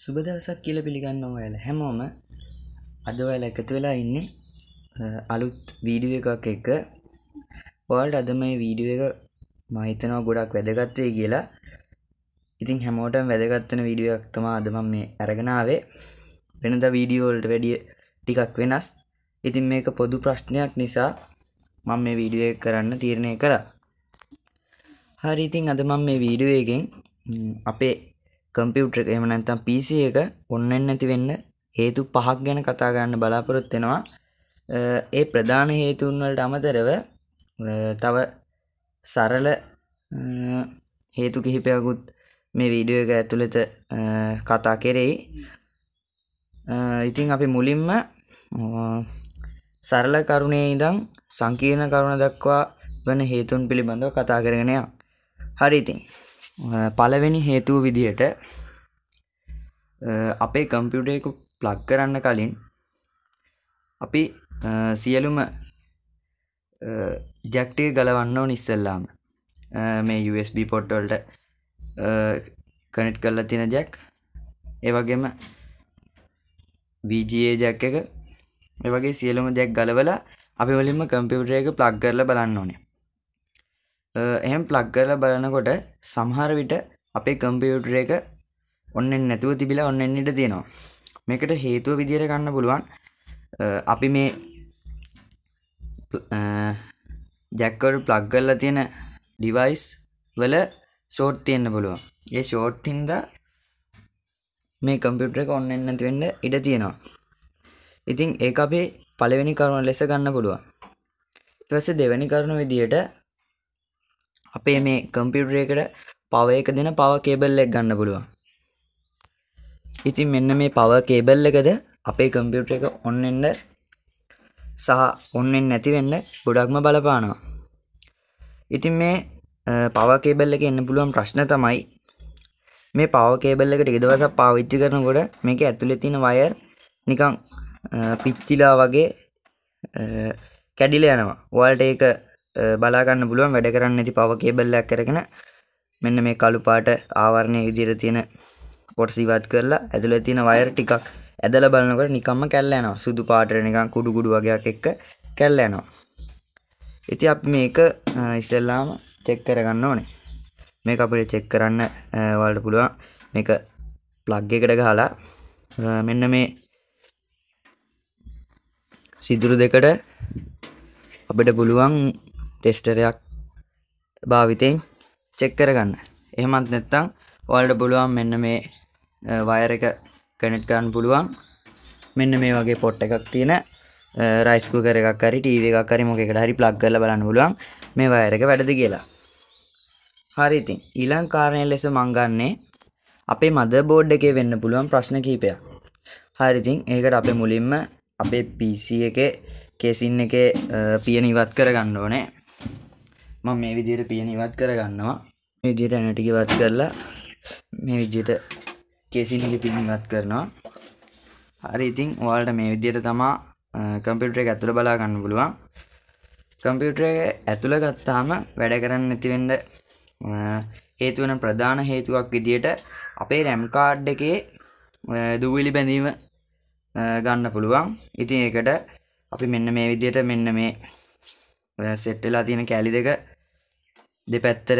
සුබ දවසක් කියල පිළිගන්න ඔයාල හැමෝම අද ඔයාල එකතු වෙලා ඉන්නේ අලුත් වීඩිය එකක් එක පොල්ට අද මේ වීඩිය එක මහිතනවා ගොඩක් වැදගත්වය කියලා ඉතින් හැමෝටම වැදගත්වන වීඩිය එකක් තමා අදම මේ ඇරගෙනාවේ වෙනද වීඩියෝල්ට වැඩිය ටිකක් වෙනස් ඉතින් මේක පොදු ප්‍රශ්නයක් නිසා මං මේ වීඩිය කරන්න තීරණය කර හරි ඉතින් අද මං මේ වීඩියුවගෙන් අපේ කම්පියුටර් එක එහෙම නැත්නම් PC එක ඔන්නෙන් නැති වෙන්න හේතු පහක් ගැන කතා කරන්න බලාපොරොත්තු වෙනවා. ඒ ප්‍රධාන හේතුන් වලට අමතරව තව සරල හේතු කිහිපයකුත් මේ වීඩියෝ එක ඇතුළත කතා කෙරෙයි. ඉතින් අපි මුලින්ම සරල කරුණේ ඉඳන් සංකීර්ණ කරුණ දක්වා වන හේතුන් පිළිබඳව කතා කරගෙන යමු. හරි ඉතින් පලවෙනි හේතුව විදිහට අපේ කම්පියුටයකු ප්ලක් කරන්න කලින් අපි සියලුම ජැක්ටේ ගලවන්න නිස්සල්ලාම මේ USB පොට්ටොල්ට කනෙට් කරලා තින ජැක් ඒවගේම වීජයේ ජැක් එක ඒවගේ සියලුම ජැක් ගලවලා අපි වලින්ම කම්පියුටර එක ප්ලක් කරල බලන්න ඕනේ එහෙම ප්ලක් කරල බලනකොට සමහර විට අපේ කම්පියුටර එක ඔන්න නැතුව තිබිලා ඔන්න එන්නට තියෙනවා මේකට හේතුව විදිර ගන්න පුළුවන් අපි මේ ජැක්කවට ප්ලක් කරලා තියෙන ඩිවයිස් වල ෂෝට් තියෙන්න්න පුළුවන් ඒ ෂෝට් හින්දා මේ කම්පියුටර එක ඔන්න එන්නතිවෙන්න ඉඩ තියෙනවා ඉතින් ඒ අපේ පළවෙනි කරුණ ලෙස ගන්න පුළුවන් ඉවස දෙවැනි කරුණු විදියට අපේ මේ කම්පියුටරයකට පව එක දෙන පව කේබල්ලෙක් ගන්න පුළුවන් ඉතින් මෙන්න මේ පව කේබල් එකද අපේ කම්පියුටර එක ඔන්නෙන්ඩ සහ ඔන්නෙන් නැතිවෙන්න ගොඩක්ම බලපානවා ඉතින් මේ පවකේබල්ල එක එන්න පුළුවන් ප්‍රශ්න තමයි මේ පවකේබල්ල එකට ඉදවස පාවිච්චි කරනකොට මේක ඇතුළෙ තියෙන වයර් නිකං පිච්චිලා වගේ කැඩිල යනවා වල්ට ඒක බලාගන්න පුළුවන් වැඩ කරන්න ඇති පව කේබල්ලක් කරගෙන මෙන්න මේ කළුපාට ආවරණය විදිර තියෙන පොටසිවත් කරලා ඇතුළ තියෙන වයර් ටිකක් ඇදල බලනකට නිකම්ම කැල්ලනවා සුදු පාටර නිකම් කුඩුකුඩු වගේයක් එක්ක කැල්ලනවා ඉති අප මේක ඉස්සල්ලාම චෙක් කරගන්න ඕනේ මේ අපිට චෙක් කරන්න වලට පුළුවන් මේක ප්ලග් එකට ගහලා මෙන්න මේ සිදුරු දෙකට අපිට පුළුවන් ටෙස්ටරයක් භාවිතයෙන් චෙක් කරගන්න එහෙමත් නැත්තං ඔල්ඩ පුළුවන් මෙන්න මේ වයර එක කනෙට් කරන්න පුළුවන් මෙන්න මේ වගේ පොට් එකක් තියෙන රයිස්කු කර එකක් හරි ටීව එකක් හරි මොක එකට හරි ප්ලක් කරල බලන්න පුළුවන් මේ වයර එක වැඩද කියලා හරි ඉතින් ඊළං කාරණය ලෙස මංගන්නේ අපේ මද බෝඩ් එකේ වෙන්න පුළුවන් ප්‍රශ්න කීපයක් හරිතින් ඒකට අපේ මුලින්ම අපේ පිසි එක කෙසින් එක පියනිවත් කරගන්න ඕනේ මම මේ විදියට පියන ඉවත් කරගන්නවා මේ විදියට ඇනටික ඉවත් කරලා මේ විදියට කේසින්ගේ පින් ඉවත් කරනවා හරි ඉතින් ඔයාලට මේ විදියට තමා කම්පියුටර එක ඇතුළ බලා ගන්න පුළුවන් කම්පියුටර එක ඇතුළ ගත්තාම වැඩ කරන්න නැතිවෙඩ හේතුවන ප්‍රධාන හේතුවක් විදියට අපේ රැම්කාඩ් එකේ දුවිලි බැඳීම ගන්න පුළුවන් ඉතින් ඒකට අපි මෙන්න මේ විදියට මෙන්න මේ සෙට්ටලා තියෙන කෑලි දෙක දෙපැත්තර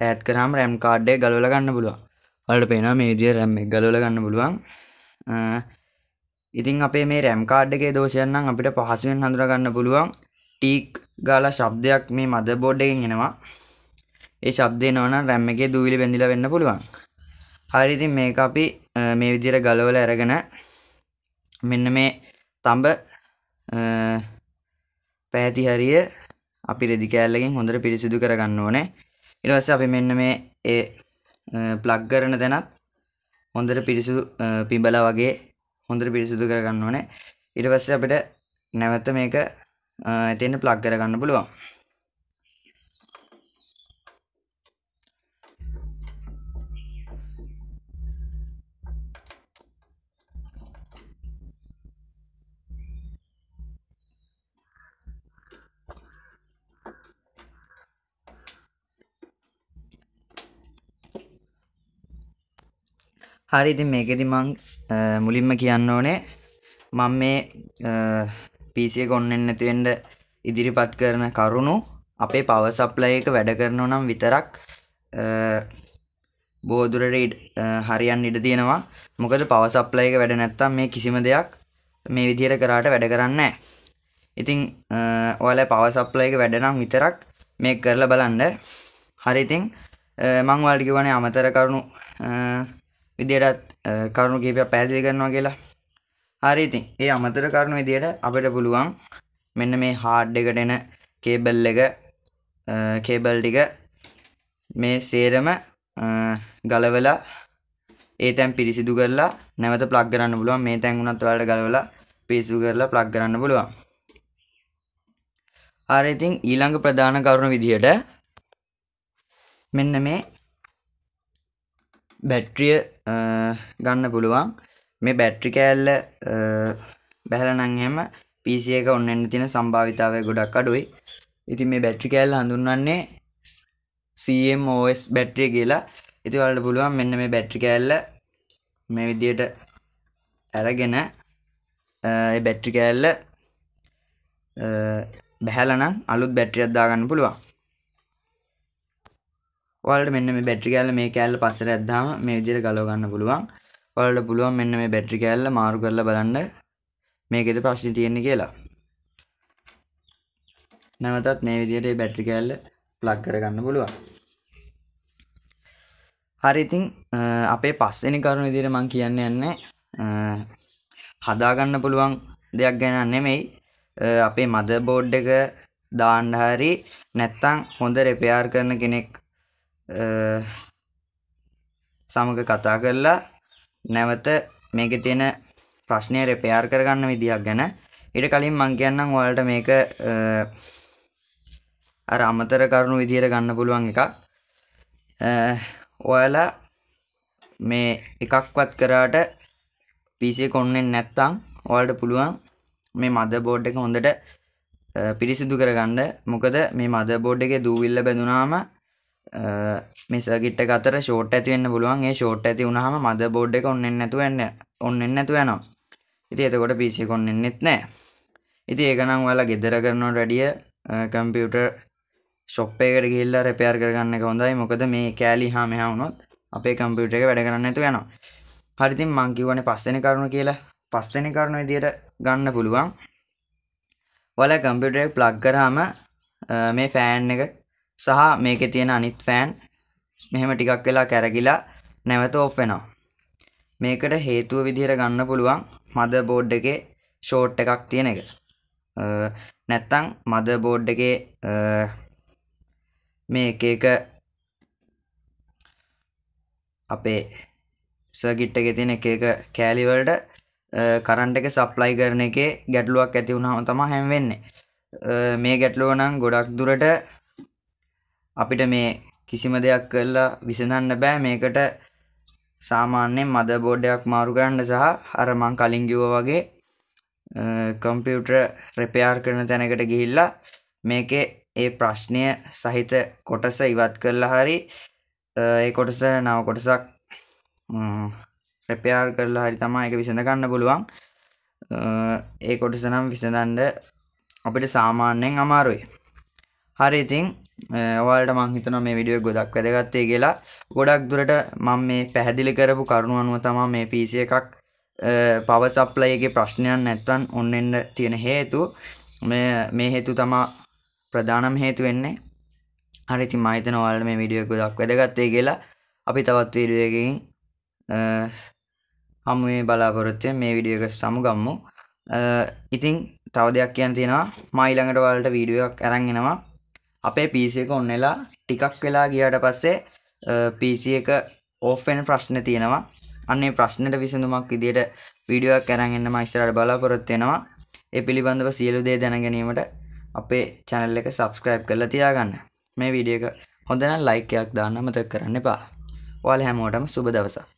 ඇත් කරම් රැම් කාඩ්ඩය ගලවල ගන්න පුළුවන් වලට පේනවා මේ විදිිය රැම් එක ගලවල ගන්න පුළුවන් ඉතින් අපේ මේ රැම් කාඩ් එකේ දෝෂයන්නම් අපිට පහසුවෙන් හඳුරගන්න පුළුවන් ටීක් ගාල ශබ්දයක් මේ මද බෝඩ් එකෙන් එෙනවා ඒ ශබ්දය නොන රැම් එකේ දූවිලි බැඳිල වෙන්න පුළුවන් හරිඉතින් මේක අපි මේ විදිර ගලවල ඇරගෙන මෙන්න මේ තඹ පැහැතිහරිය අපි රෙදි කෑල්ලකින් හොඳට පිරිසිදු කරගන්න ඕනේ ඊට පස්සේ අපි මෙන්න මේ ඒ ප්ලග් කරන තැනත් හොඳට පිරිසිදු පිඹලා වගේ හොඳට පිරිසිදු කරගන්න ඕනේ ඊට පස්සේ අපිට නැවත මේක එතෙන් ප්ලග් කරගන්න පුළුවන් හරි ඉතින් මේකෙදි මං මුලින්ම කියන්න ඕනේ මං මේ පිසිය ගොන්නෙන් නැතිවෙන්ඩ ඉදිරිපත් කරන කරුණු අපේ පව සප්ලය එක වැඩ කරනු නම් විතරක් බෝදුරට හරියන් ඉඩ තියෙනවා මොකද පවසප්ලය එක වැඩ නැත්තම් මේ කිසිම දෙයක් මේ විදිහයට කරාට වැඩ කරන්න ඉතිං ඔල පවසප්ලය එක වැඩනම් විතරක් මේ කරලා බලන්න හරිඉතිං මං වල්ඩිකිවනේ අමතර කරුණු විදියටත් කරුණු කීපයක් පැහැදිලි කරනවා කියලා හරි ඉතින් ඒ අමතර කරුණු විදියට අපිට පුළුවන් මෙන්න මේ හාඩ් එකට එන කේබල් එක කේබල් ටික මේ සේරම ගලවලා ඒ තැන් පිරිසිදු කරලා නැවත ප්ලග් කරන්න පුළුවන් මේ තැන් උනත් ඔයාලට ගලවලා පිරිසිදු කරලා ප්ලග් කරන්න පුළුවන් හරි ඉතින් ඊළඟ ප්‍රධාන කරුණ විදියට මෙන්න මේ බැට්‍රිය ගන්න පුළුවන් මේ බැට්‍රි කෑල්ල බැහලනංහම පිසිය එක ඔන්න එන්න තින සම්භාවිතාවය ගොඩක් අඩුයි ඉතින් මේ බැට්‍රි කෑල් හඳුන්වන්නේ CMOS බැට්‍රිය කියලා ඉති වලට පුළුවන් මෙන්න මේ බැට්‍රි කෑල්ල මේ විදියට ඇරගෙන බැට්‍රි කෑල්ල බැහැලනම් අලුත් බැට්‍රියක් දාගන්න පුළුවන් ඔයාලට මෙන්න මේ බැටරි කෑල්ල මේ කෑල්ල පස්සට ඇද්දාම මේ විදිහට ගලව ගන්න පුළුවන්. ඔයාලට පුළුවන් මෙන්න මේ බැටරි කෑල්ල මාරු කරලා බලන්න මේකේද ප්‍රශ්නේ තියෙන්නේ කියලා. නැවතත් මේ විදිහට මේ බැටරි කෑල්ල ප්ලග් කරගන්න පුළුවන්. හරි ඉතින් අපේ පස්වෙනි කරුණ විදිහට මම කියන්න යන්නේ හදාගන්න පුළුවන් දෙයක් ගැන නෙමෙයි අපේ මදර් බෝඩ් එක දාන්න හරි නැත්නම් හොඳ රිපෙයාර් කරන කෙනෙක් සමග කතා කරලා නැවත මේක තියෙන ප්‍රශ්නය රෙපයාර් කරගන්න විදිහක් ගැන ඉට කලින් මං කියන්නම් ඔයාලට මේක අර අමතර කරුණු විදිහට ගන්න පුළුවන් එකක් ඔයාලා මේ එකක්වත් කරාට පිසිය කොන්නෙන් නැත්තං ඔයාලට පුළුවන් මේ මද බෝඩ් එක හොඳට පිරිසිදු කරගන්න මොකද මේ මද බෝඩ් එක දූවිල්ල බැඳුනාම මේ සගිට්ට කතර ෂෝට් ඇතිවෙන්න පුළුවන් ඒ ෂෝට් ඇති වුණහම මද බෝඩ් එක ඔන්නෙන් නැතුවන්න ඔන්නෙන් ඇතු යනවා ඉති එතකොට පිසි කොන්නෙන්නෙත් නෑ ඉති ඒකනම් වල ගෙදර කරනවා රඩිය කම්පියුට ශොප්පයකට ගිල්ල රැපයාර් කරගන්න කොඳයි මොකද මේ කෑලි හා මෙහා වුණොත් අපේ කම්පියුට එක වැඩ කරන්න ඇතු යනවා හරිතින් මංකිවන පස්සෙන කරුණු කියලා පස්සෙන කරුණු විදියට ගන්න පුළුවන් වල කම්පියුටර් ප්ලග් කරාම මේ ෆෑන් එක සහ මේකේ තියෙන අනිත් ෆෑන් මෙහෙම ටිකක් වෙලා කැරකිලා නැවත ඔෆ් වෙනවා. මේකට හේතුව විදිහට ගන්න පුළුවන් මද බෝඩ් එකේ ෂෝට් එකක් තියෙන එක. නැත්තම් මද බෝඩ් එකේ මේ එක එක අපේ සර්කිට් එකේ තියෙන එක එක කෑලි වලට කරන්ට එක සප්ලයි කරන එකේ ගැටලුවක් ඇති වුණාම තමයි හැම වෙන්නේ. මේ ගැටලුව නම් ගොඩක් දුරට අපිට මේ කිසිම දෙයක් කරලා විසඳන්න බෑ මේකට සාමාන්‍යයෙන් මද බෝඩ්ඩයක් මාරු කරන්න සහ අරමං කලින් කිව්ව වගේ කම්පියුටර් රෙපයාර් කරන තැනකට ගිහිල්ලා මේකේ ඒ ප්‍රශ්නය සහිත කොටස ඉවත් කරලා හරි ඒ කොටස නව කොටසක් රෙපයාර් කරලා හරි තමා එක විසඳගන්න පුළුවන් ඒ කොටස නම් විසඳන්ඩ අපිට සාමාන්‍යයෙන් අමාරුයි හරි ඉතිං ඔයාලට මං හිතනවා මේ වීඩියෝ ගොඩක් වැදගත්යි කියලා. ගොඩක් දුරට මම මේ පැහැදිලි කරපු කරුණු අනුව තමයි මේ PC එකක් පවර් සප්ලයි එකේ ප්‍රශ්නයක් නැත්නම් ඔන් වෙන්න තියෙන හේතුව. මේ මේ හේතුව තමයි ප්‍රධානම හේතුව වෙන්නේ. හරි ඉතින් මම හිතනවා ඔයාලට මේ වීඩියෝ එක ගොඩක් වැදගත්යි කියලා. අපි තවත් වීඩියෝ එකකින් හමු මේ බලාපොරොත්තු මේ වීඩියෝ එක සමුගම්මු. ඉතින් තව දෙයක් කියන්න තියෙනවා මා ඊළඟට ඔයාලට වීඩියෝ එකක් අරන් එනවා. අපේ පිසික ඔන්නෙලා ටිකක් වෙලා ගියට පස්සේ පිසි එක ඕෆෙන් ප්‍රශ්න තියෙනවා අන්නේ ප්‍රශ්නට විසඳුමක් විදියට වීඩියෝක් කරන්ගන්න මයිස්සරට බලාපොරොත්වෙනවා ඒ පිළිබඳව සියලු දේ දැනගැනීමට අපේ චැනල් එක සබස්ක්‍රයිබ් කරලා තියාගන්න මේ විඩියක හොඳන ලයිකයක් දාන්න මතක් කරන්න එපා ඔයාල හැමෝටම සුබ දවසක්